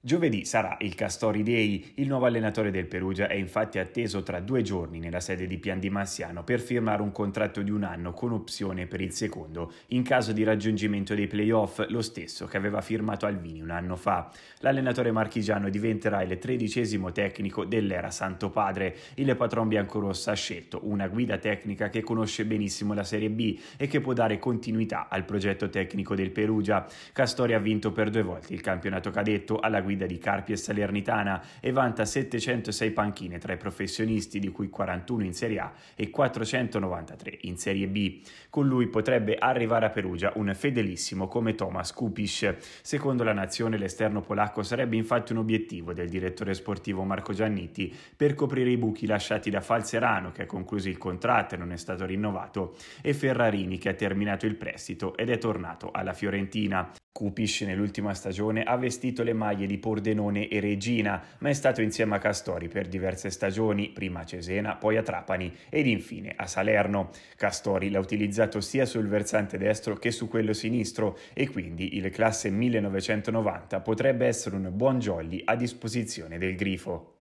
Giovedì sarà il Castori Day. Il nuovo allenatore del Perugia è infatti atteso tra due giorni nella sede di Pian di Massiano per firmare un contratto di un anno con opzione per il secondo in caso di raggiungimento dei playoff, lo stesso che aveva firmato Alvini un anno fa. L'allenatore marchigiano diventerà il tredicesimo tecnico dell'era Santo Padre. Il patron biancorossa ha scelto una guida tecnica che conosce benissimo la Serie B e che può dare continuità al progetto tecnico del Perugia. Castori ha vinto per due volte il campionato cadetto alla guida Florida di Carpi e Salernitana e vanta 706 panchine tra i professionisti, di cui 41 in Serie A e 493 in Serie B. Con lui potrebbe arrivare a Perugia un fedelissimo come Thomas Kupisch. Secondo la nazione l'esterno polacco sarebbe infatti un obiettivo del direttore sportivo Marco Giannitti per coprire i buchi lasciati da Falzerano che ha concluso il contratto e non è stato rinnovato e Ferrarini che ha terminato il prestito ed è tornato alla Fiorentina. Cupish nell'ultima stagione ha vestito le maglie di Pordenone e Regina, ma è stato insieme a Castori per diverse stagioni, prima a Cesena, poi a Trapani ed infine a Salerno. Castori l'ha utilizzato sia sul versante destro che su quello sinistro e quindi il classe 1990 potrebbe essere un buon jolly a disposizione del grifo.